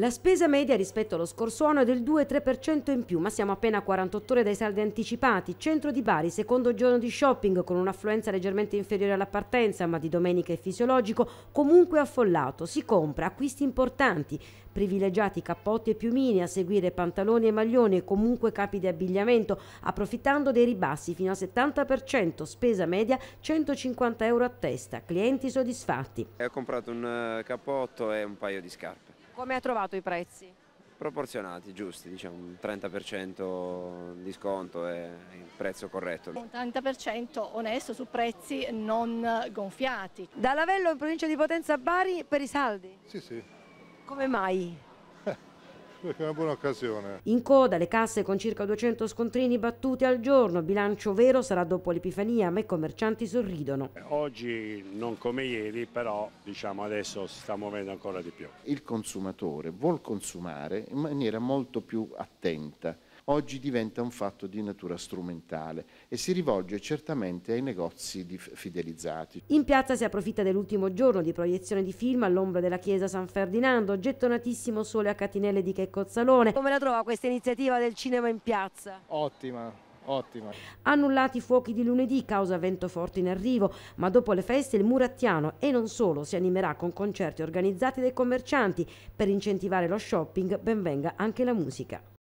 La spesa media rispetto allo scorso anno è del 2-3% in più, ma siamo appena a 48 ore dai saldi anticipati. Centro di Bari, secondo giorno di shopping, con un'affluenza leggermente inferiore alla partenza, ma di domenica è fisiologico, comunque affollato. Si compra acquisti importanti, privilegiati cappotti e piumini, a seguire pantaloni e maglioni e comunque capi di abbigliamento, approfittando dei ribassi fino al 70%, spesa media 150 euro a testa, clienti soddisfatti. Ho comprato un eh, cappotto e un paio di scarpe. Come ha trovato i prezzi? Proporzionati, giusti, diciamo un 30% di sconto è il prezzo corretto. Un 30% onesto su prezzi non gonfiati. Da Lavello in provincia di Potenza a Bari per i saldi? Sì, sì. Come mai? perché è una buona occasione. In coda le casse con circa 200 scontrini battuti al giorno, bilancio vero sarà dopo l'Epifania, ma i commercianti sorridono. Eh, oggi non come ieri, però diciamo adesso si sta muovendo ancora di più. Il consumatore vuol consumare in maniera molto più attenta oggi diventa un fatto di natura strumentale e si rivolge certamente ai negozi fidelizzati. In piazza si approfitta dell'ultimo giorno di proiezione di film all'ombra della chiesa San Ferdinando, gettonatissimo sole a catinelle di Checcozzalone. Come la trova questa iniziativa del cinema in piazza? Ottima, Ottima. Annullati i fuochi di lunedì causa vento forte in arrivo, ma dopo le feste il Murattiano e non solo si animerà con concerti organizzati dai commercianti. Per incentivare lo shopping ben venga anche la musica.